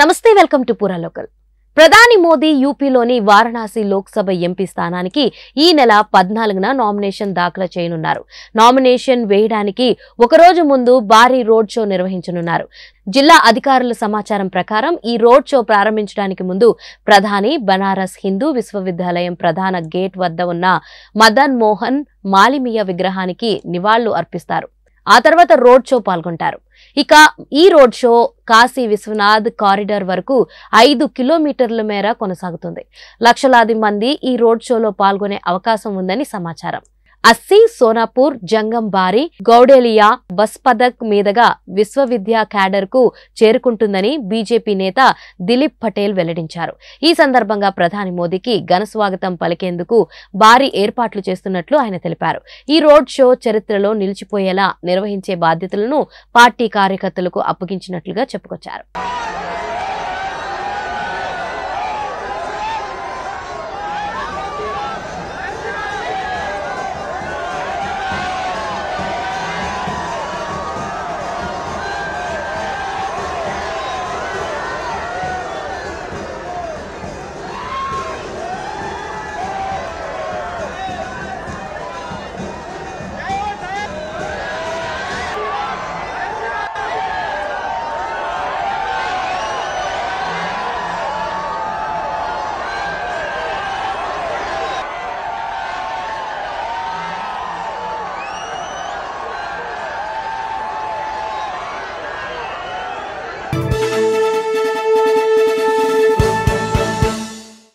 నమస్తే welcome to పూరా local ప్రధాని మోదీ యూపీలోని వారణాసి లోక్సభ ఎంపీ స్థానానికి ఈ నెల పద్నాలుగున నామినేషన్ దాఖలు చేయనున్నారు నామినేషన్ వేయడానికి ఒకరోజు ముందు భారీ రోడ్ షో నిర్వహించనున్నారు జిల్లా అధికారుల సమాచారం ప్రకారం ఈ రోడ్ షో ప్రారంభించడానికి ముందు ప్రధాని బనారస్ హిందూ విశ్వవిద్యాలయం ప్రధాన గేట్ వద్ద ఉన్న మదన్ మోహన్ మాలిమియ విగ్రహానికి నివాళులు అర్పిస్తారు ఆ తర్వాత రోడ్ షో పాల్గొంటారు ఇక ఈ road show Kashi Vishwanath corridor వరకు ఐదు కిలోమీటర్ల మేర కొనసాగుతుంది లక్షలాది మంది ఈ రోడ్ షోలో పాల్గొనే అవకాశం ఉందని సమాచారం అస్సీ సోనాపూర్ జంగంబారి గౌడేలియా బస్పదక్ మీదుగా విశ్వవిద్యా క్యాడర్ కు చేరుకుంటుందని బీజేపీ నేత దిలీప్ పటేల్ వెల్లడించారు ఈ సందర్భంగా ప్రధాని మోదీకి ఘన స్వాగతం పలికేందుకు భారీ ఏర్పాట్లు చేస్తున్నట్లు ఆయన తెలిపారు ఈ రోడ్ షో చరిత్రలో నిలిచిపోయేలా నిర్వహించే బాధ్యతలను పార్టీ కార్యకర్తలకు అప్పగించినట్లుగా చెప్పుకొచ్చారు